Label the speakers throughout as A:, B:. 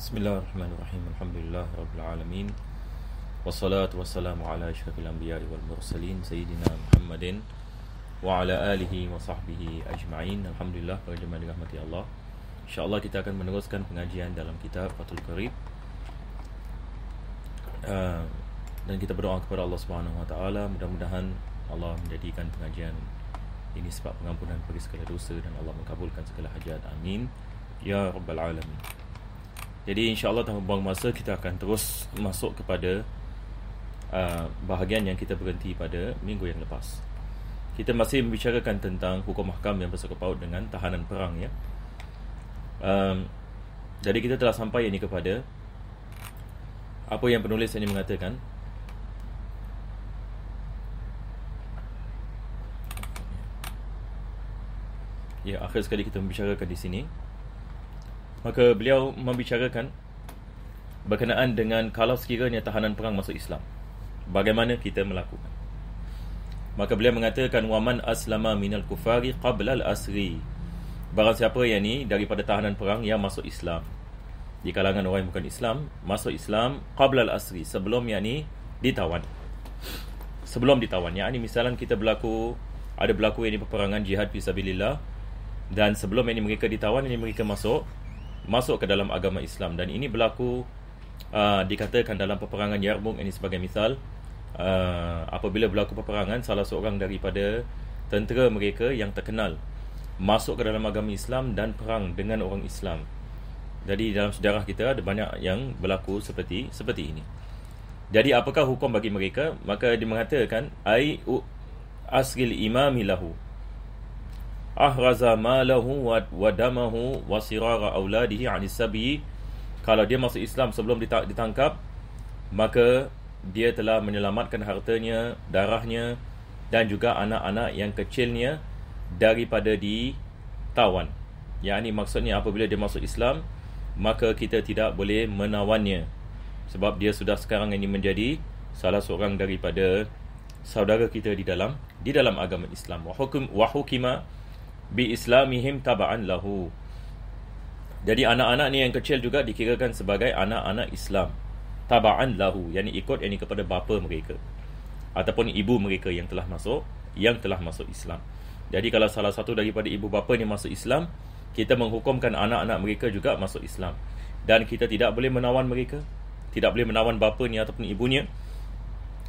A: Bismillahirrahmanirrahim. Alhamdulillahirabbilalamin. Wassalatu wassalamu ala asyrafil anbiya'i wal mursalin sayyidina Muhammadin wa ala alihi wa sahbihi ajma'in. Alhamdulillah pada jemaah dirahmati Allah. Insya-Allah kita akan meneruskan pengajian dalam kitab Fathul Qarib. Uh, dan kita berdoa kepada Allah Subhanahu wa taala mudah-mudahan Allah menjadikan pengajian ini sebab pengampunan bagi segala dosa dan Allah mengabulkan segala hajat. Amin. Ya rabbal alamin. Jadi insya Allah tanpa buang masa kita akan terus masuk kepada uh, bahagian yang kita berhenti pada minggu yang lepas Kita masih membicarakan tentang hukum mahkam yang bersangkut paut dengan tahanan perang ya. Um, jadi kita telah sampai ini kepada apa yang penulis ini mengatakan Ya, akhir sekali kita membicarakan di sini Maka beliau membicarakan berkenaan dengan kalau sekiranya tahanan perang masuk Islam. Bagaimana kita melakukan? Maka beliau mengatakan waman aslama minal kufari qabla al-asri. Barang siapa yang ni daripada tahanan perang yang masuk Islam. Di kalangan orang yang bukan Islam, masuk Islam qabla al-asri sebelum yang ni ditawan. Sebelum ditawan. Yang ni misalnya kita berlaku ada berlaku yang ni peperangan jihad fisabilillah dan sebelum yang ni mereka ditawan, yang ni mereka masuk masuk ke dalam agama Islam dan ini berlaku uh, dikatakan dalam peperangan Yarmouk ini sebagai misal uh, apabila berlaku peperangan salah seorang daripada tentera mereka yang terkenal masuk ke dalam agama Islam dan perang dengan orang Islam. Jadi dalam sejarah kita ada banyak yang berlaku seperti seperti ini. Jadi apakah hukum bagi mereka? Maka dia mengatakan ai asril imami lahu ahraza malahu wa damahu wa sirara auladihi anis sabi kalau dia masuk Islam sebelum ditangkap maka dia telah menyelamatkan hartanya darahnya dan juga anak-anak yang kecilnya daripada ditawan yang ini maksudnya apabila dia masuk Islam maka kita tidak boleh menawannya sebab dia sudah sekarang ini menjadi salah seorang daripada saudara kita di dalam di dalam agama Islam wa hukum wa hukima bi islamihim taba'an lahu jadi anak-anak ni yang kecil juga dikirakan sebagai anak-anak Islam taba'an lahu yakni ikut yang kepada bapa mereka ataupun ibu mereka yang telah masuk yang telah masuk Islam jadi kalau salah satu daripada ibu bapa ni masuk Islam kita menghukumkan anak-anak mereka juga masuk Islam dan kita tidak boleh menawan mereka tidak boleh menawan bapa ni ataupun ibunya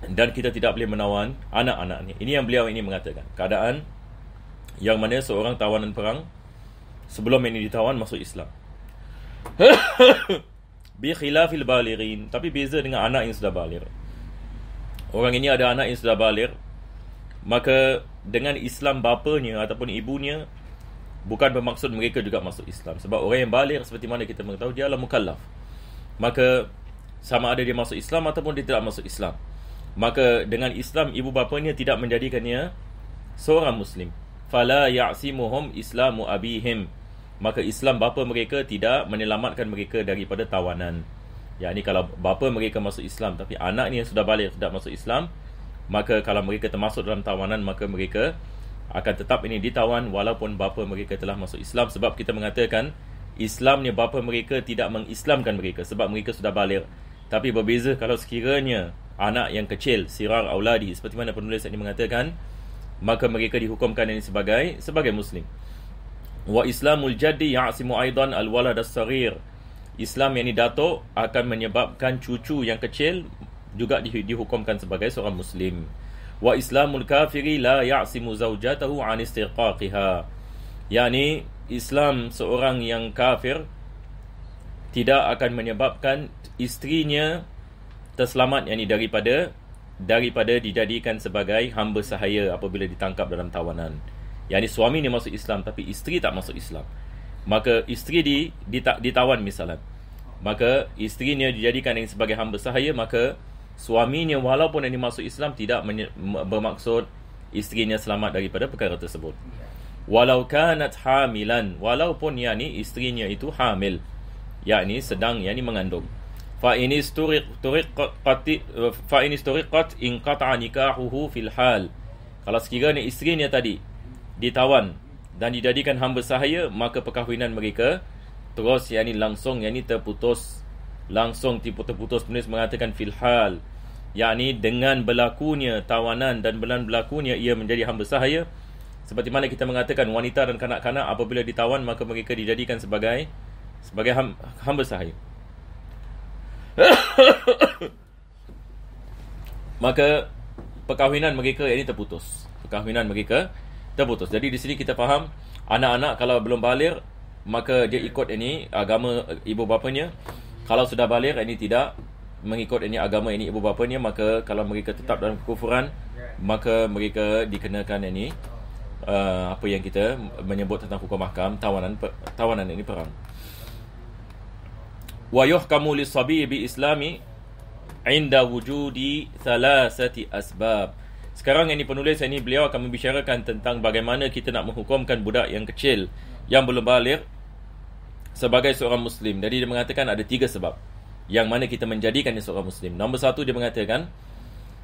A: dan kita tidak boleh menawan anak-anak ni ini yang beliau ini mengatakan keadaan yang mana seorang tawanan perang sebelum ini ditawan masuk Islam. Bi khilafil balirin, tapi beza dengan anak yang sudah balir. Orang ini ada anak yang sudah balir, maka dengan Islam bapanya ataupun ibunya bukan bermaksud mereka juga masuk Islam. Sebab orang yang balir seperti mana kita mengetahui dia adalah mukallaf. Maka sama ada dia masuk Islam ataupun dia tidak masuk Islam. Maka dengan Islam ibu bapanya tidak menjadikannya seorang muslim fala ya'simuhum islamu abihim maka Islam bapa mereka tidak menyelamatkan mereka daripada tawanan ya ini kalau bapa mereka masuk Islam tapi anak ni yang sudah balik tidak masuk Islam maka kalau mereka termasuk dalam tawanan maka mereka akan tetap ini ditawan walaupun bapa mereka telah masuk Islam sebab kita mengatakan Islamnya bapa mereka tidak mengislamkan mereka sebab mereka sudah balik tapi berbeza kalau sekiranya anak yang kecil sirar auladi seperti mana penulis ini mengatakan maka mereka dihukumkan ini sebagai sebagai muslim wa islamul jaddi ya'simu aidan al walad as sagir islam yang ini datuk akan menyebabkan cucu yang kecil juga dihukumkan sebagai seorang muslim wa islamul kafiri la ya'simu zaujatahu an istirqaqiha Yani islam seorang yang kafir tidak akan menyebabkan isterinya terselamat yakni daripada daripada dijadikan sebagai hamba sahaya apabila ditangkap dalam tawanan. Yang ini suami ni masuk Islam tapi isteri tak masuk Islam. Maka isteri di, di ditawan misalnya. Maka isterinya dijadikan yang sebagai hamba sahaya maka suaminya walaupun yang ini masuk Islam tidak menye, bermaksud isterinya selamat daripada perkara tersebut. Walau kanat hamilan walaupun yang yakni isterinya itu hamil Yang ini sedang yang ini mengandung fa ini story qat fa ini story qat in nikahuhu fil hal kalau sekiranya isterinya tadi ditawan dan dijadikan hamba sahaya maka perkahwinan mereka terus yakni langsung yakni terputus langsung tipu terputus penulis mengatakan fil hal yakni dengan berlakunya tawanan dan dengan berlakunya ia menjadi hamba sahaya seperti mana kita mengatakan wanita dan kanak-kanak apabila ditawan maka mereka dijadikan sebagai sebagai hamba sahaya maka perkahwinan mereka ini terputus. Perkahwinan mereka terputus. Jadi di sini kita faham anak-anak kalau belum balik maka dia ikut ini agama ibu bapanya. Kalau sudah balik ini tidak mengikut ini agama ini ibu bapanya maka kalau mereka tetap dalam kekufuran maka mereka dikenakan ini uh, apa yang kita menyebut tentang hukum mahkam tawanan tawanan ini perang wa yuhkamu li bi islami inda wujudi thalasati asbab sekarang yang ni penulis ini beliau akan membicarakan tentang bagaimana kita nak menghukumkan budak yang kecil yang belum balik sebagai seorang muslim jadi dia mengatakan ada tiga sebab yang mana kita menjadikan dia seorang muslim nombor satu dia mengatakan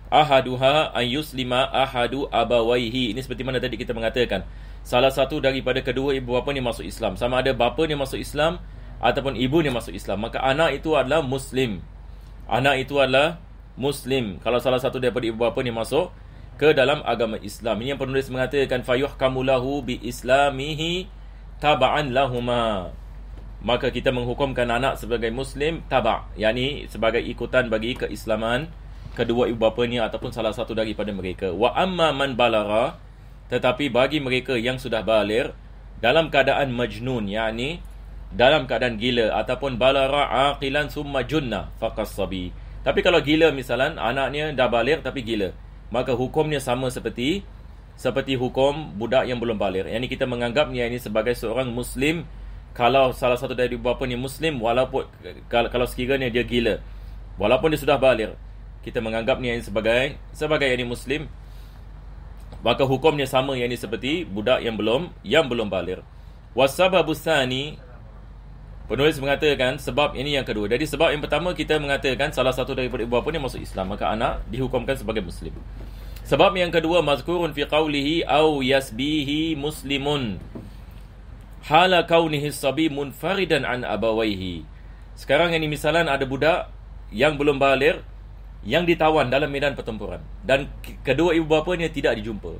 A: ahaduha ayus lima ahadu abawaihi ini seperti mana tadi kita mengatakan salah satu daripada kedua ibu bapa ni masuk Islam sama ada bapa ni masuk Islam ataupun ibu ibunya masuk Islam maka anak itu adalah muslim anak itu adalah muslim kalau salah satu daripada ibu bapa ni masuk ke dalam agama Islam ini yang penulis mengatakan fayuhkamulahu bi islamihi taba'an lahuma maka kita menghukumkan anak sebagai muslim taba' yakni sebagai ikutan bagi keislaman kedua ibu bapanya ataupun salah satu daripada mereka wa amma man balara tetapi bagi mereka yang sudah balir dalam keadaan majnun yakni dalam keadaan gila ataupun balara aqilan summa junna faqas sabi. Tapi kalau gila misalan anaknya dah balik tapi gila, maka hukumnya sama seperti seperti hukum budak yang belum balik. Yang ini kita menganggapnya ini sebagai seorang muslim kalau salah satu dari bapa ni muslim walaupun kalau sekiranya dia gila walaupun dia sudah balik kita menganggap ni sebagai sebagai yang ini muslim maka hukumnya sama yang ini seperti budak yang belum yang belum balik wasababu tsani Penulis mengatakan sebab ini yang kedua. Jadi sebab yang pertama kita mengatakan salah satu daripada ibu bapa ni masuk Islam maka anak dihukumkan sebagai muslim. Sebab yang kedua mazkurun fi qawlihi au yasbihi muslimun. Hala kaunihi sabi munfaridan an abawaihi. Sekarang ini misalan ada budak yang belum balir yang ditawan dalam medan pertempuran dan kedua ibu bapanya tidak dijumpa.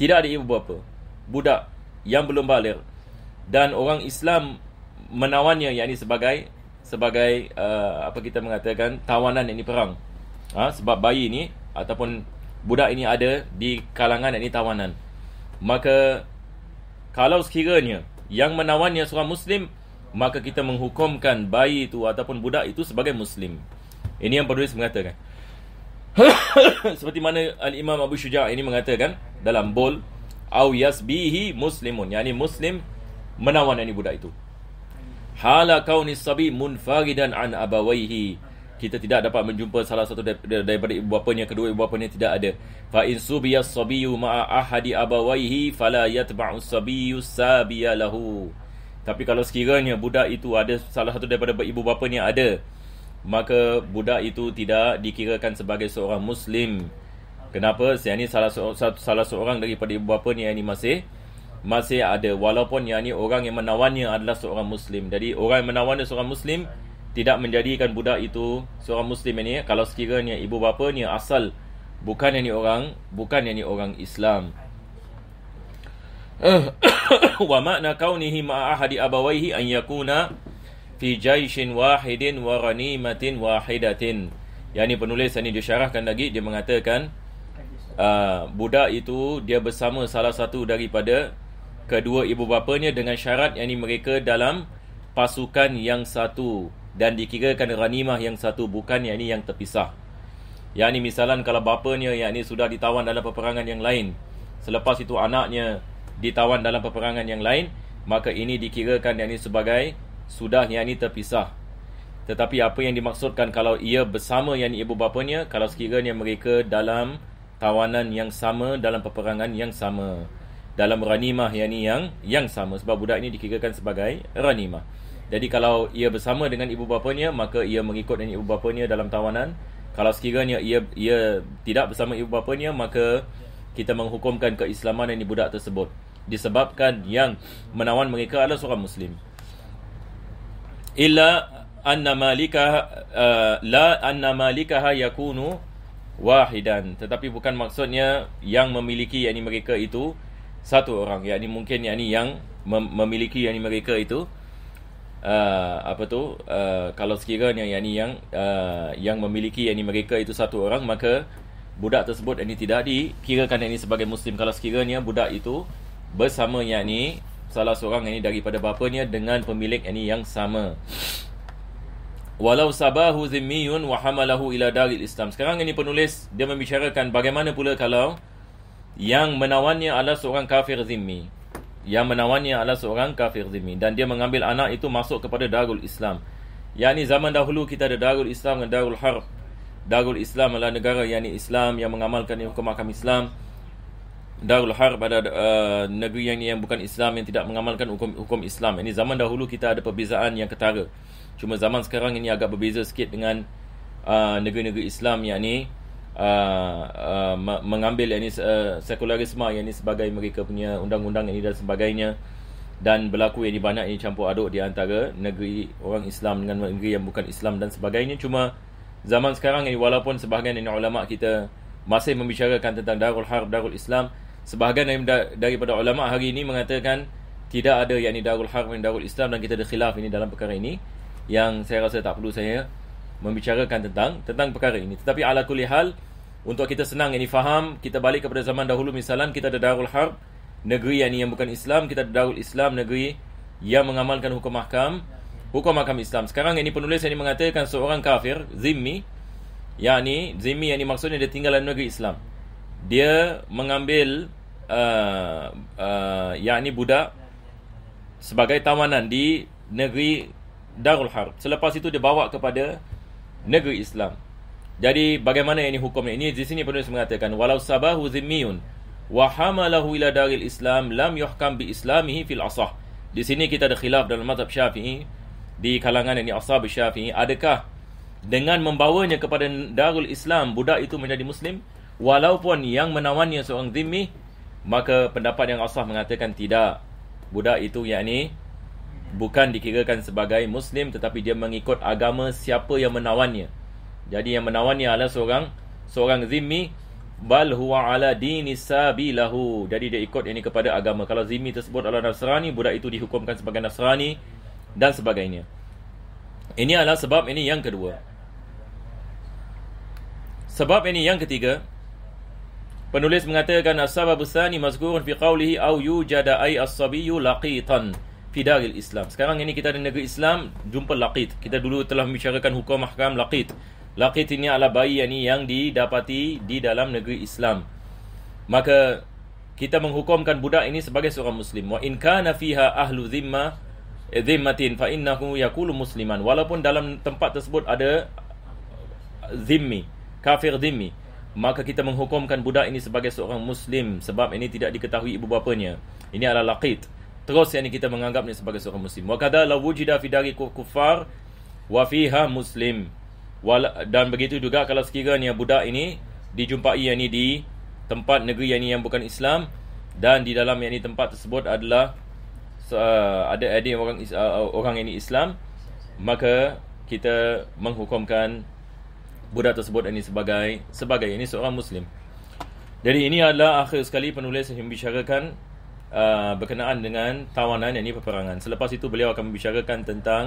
A: Tidak ada ibu bapa. Budak yang belum balir dan orang Islam menawannya yakni sebagai sebagai uh, apa kita mengatakan tawanan ini perang ha, sebab bayi ini ataupun budak ini ada di kalangan ini tawanan maka kalau sekiranya yang menawannya seorang muslim maka kita menghukumkan bayi itu ataupun budak itu sebagai muslim ini yang penulis mengatakan seperti mana al-imam Abu Syuja ini mengatakan dalam bol au yasbihi muslimun yakni muslim menawan ini budak itu Hala kauni sabi munfaridan an abawaihi. Kita tidak dapat menjumpa salah satu daripada ibu bapanya, kedua ibu bapanya tidak ada. Fa in subiya sabiyu ma'a ahadi abawaihi fala yatba'u sabiyu sabiya lahu. Tapi kalau sekiranya budak itu ada salah satu daripada ibu bapanya ada, maka budak itu tidak dikirakan sebagai seorang muslim. Kenapa? Sebab ini salah seorang, salah seorang daripada ibu bapanya ini masih masih ada walaupun yang ni orang yang menawannya adalah seorang muslim jadi orang yang menawannya seorang muslim tidak menjadikan budak itu seorang muslim ini kalau sekiranya ibu bapa ni asal bukan yang ni orang bukan yang ni orang Islam wa ma'na kaunihi ma ahadi abawaihi an yakuna fi jaishin wahidin wa ghanimatin wahidatin yang ni penulis ini syarahkan lagi dia mengatakan Uh, budak itu dia bersama salah satu daripada kedua ibu bapanya dengan syarat yang mereka dalam pasukan yang satu dan dikirakan ranimah yang satu bukan yang ini yang terpisah. Yang ini misalan kalau bapanya yang ini sudah ditawan dalam peperangan yang lain. Selepas itu anaknya ditawan dalam peperangan yang lain. Maka ini dikirakan yang ini sebagai sudah yang ini terpisah. Tetapi apa yang dimaksudkan kalau ia bersama yang ini ibu bapanya. Kalau sekiranya mereka dalam tawanan yang sama dalam peperangan yang sama dalam ranimah yang ni yang yang sama sebab budak ini dikirakan sebagai ranimah. Jadi kalau ia bersama dengan ibu bapanya maka ia mengikut dengan ibu bapanya dalam tawanan. Kalau sekiranya ia ia tidak bersama ibu bapanya maka kita menghukumkan keislaman ini budak tersebut disebabkan yang menawan mereka adalah seorang muslim. Illa anna malikah eh, uh, la anna malikah yakunu wahidan tetapi bukan maksudnya yang memiliki yakni mereka itu satu orang ni mungkin ni yang memiliki ni mereka itu uh, apa tu uh, kalau sekiranya ni yang uh, yang memiliki ni mereka itu satu orang maka budak tersebut ini tidak dikirakan ini sebagai muslim kalau sekiranya budak itu bersama ni salah seorang ni daripada bapanya dengan pemilik yakni yang sama walau sabahu zimmiyun wa hamalahu ila daril islam sekarang ini penulis dia membicarakan bagaimana pula kalau yang menawannya adalah seorang kafir zimmi yang menawannya adalah seorang kafir zimmi dan dia mengambil anak itu masuk kepada Darul Islam yakni zaman dahulu kita ada Darul Islam dan Darul harf. Darul Islam adalah negara yakni Islam yang mengamalkan hukum akam Islam Darul harf adalah eh, uh, negeri yang yang bukan Islam yang tidak mengamalkan hukum hukum Islam ini zaman dahulu kita ada perbezaan yang ketara cuma zaman sekarang ini agak berbeza sikit dengan uh, negeri-negeri Islam yakni ni uh, uh mengambil yang ini uh, sekularisme yang ini sebagai mereka punya undang-undang ini dan sebagainya dan berlaku yang ini banyak ini campur aduk di antara negeri orang Islam dengan negeri yang bukan Islam dan sebagainya cuma zaman sekarang ini walaupun sebahagian ini ulama kita masih membicarakan tentang Darul Harb Darul Islam sebahagian daripada ulama hari ini mengatakan tidak ada yang ini Darul Harb dan Darul Islam dan kita ada khilaf ini dalam perkara ini yang saya rasa tak perlu saya membicarakan tentang tentang perkara ini. Tetapi ala kulli hal untuk kita senang ini faham, kita balik kepada zaman dahulu misalan kita ada Darul Harb negeri yang ini yang bukan Islam, kita ada Darul Islam negeri yang mengamalkan hukum mahkam hukum mahkam Islam. Sekarang ini penulis ini mengatakan seorang kafir, zimmi yakni zimmi yang ini maksudnya dia tinggal dalam negeri Islam. Dia mengambil uh, uh, yakni budak sebagai tawanan di negeri Darul Harb. Selepas itu dia bawa kepada negeri Islam. Jadi bagaimana ini hukumnya? Ini di sini penulis mengatakan walau sabahu zimmiyun wa hamalahu ila daril Islam lam yuhkam bi islamihi fil asah. Di sini kita ada khilaf dalam mazhab Syafi'i di kalangan ini Ashab Syafi'i adakah dengan membawanya kepada Darul Islam budak itu menjadi muslim walaupun yang menawannya seorang zimmi maka pendapat yang Ashab mengatakan tidak budak itu yakni bukan dikirakan sebagai muslim tetapi dia mengikut agama siapa yang menawannya jadi yang menawannya adalah seorang seorang zimmi bal huwa ala dini sabilahu jadi dia ikut ini kepada agama kalau zimmi tersebut adalah nasrani budak itu dihukumkan sebagai nasrani dan sebagainya ini adalah sebab ini yang kedua sebab ini yang ketiga penulis mengatakan as-sababu tsani mazkurun fi qawlihi aw yujada ay as-sabiyyu laqitan fi daril Islam. Sekarang ini kita ada negeri Islam, jumpa Laqit. Kita dulu telah membicarakan hukum mahkam Laqit. Laqit ini adalah bayi yang, ini yang didapati di dalam negeri Islam. Maka kita menghukumkan budak ini sebagai seorang muslim. Wa inka kana ahlu zimma eh, zimmatin fa innahu yakulu musliman. Walaupun dalam tempat tersebut ada zimmi, kafir zimmi. Maka kita menghukumkan budak ini sebagai seorang muslim Sebab ini tidak diketahui ibu bapanya Ini adalah laqid terus yang ini kita menganggapnya sebagai seorang muslim wa kadza la wujida fi dari kufar wa fiha muslim dan begitu juga kalau sekiranya budak ini dijumpai yang ini di tempat negeri yang ini yang bukan Islam dan di dalam yang ini tempat tersebut adalah uh, ada ada orang uh, uh, orang yang ini Islam maka kita menghukumkan budak tersebut ini sebagai sebagai ini seorang muslim jadi ini adalah akhir sekali penulis yang membicarakan uh, berkenaan dengan tawanan yang ini peperangan. Selepas itu beliau akan membicarakan tentang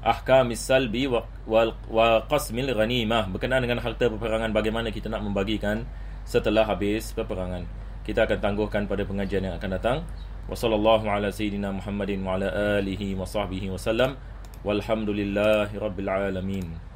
A: ahkam salbi wa, wa, wa qasmil ghanimah berkenaan dengan harta peperangan bagaimana kita nak membagikan setelah habis peperangan. Kita akan tangguhkan pada pengajian yang akan datang. Wassallallahu ala sayyidina Muhammadin wa ala alihi wa sahbihi wasallam. Walhamdulillahirabbil alamin.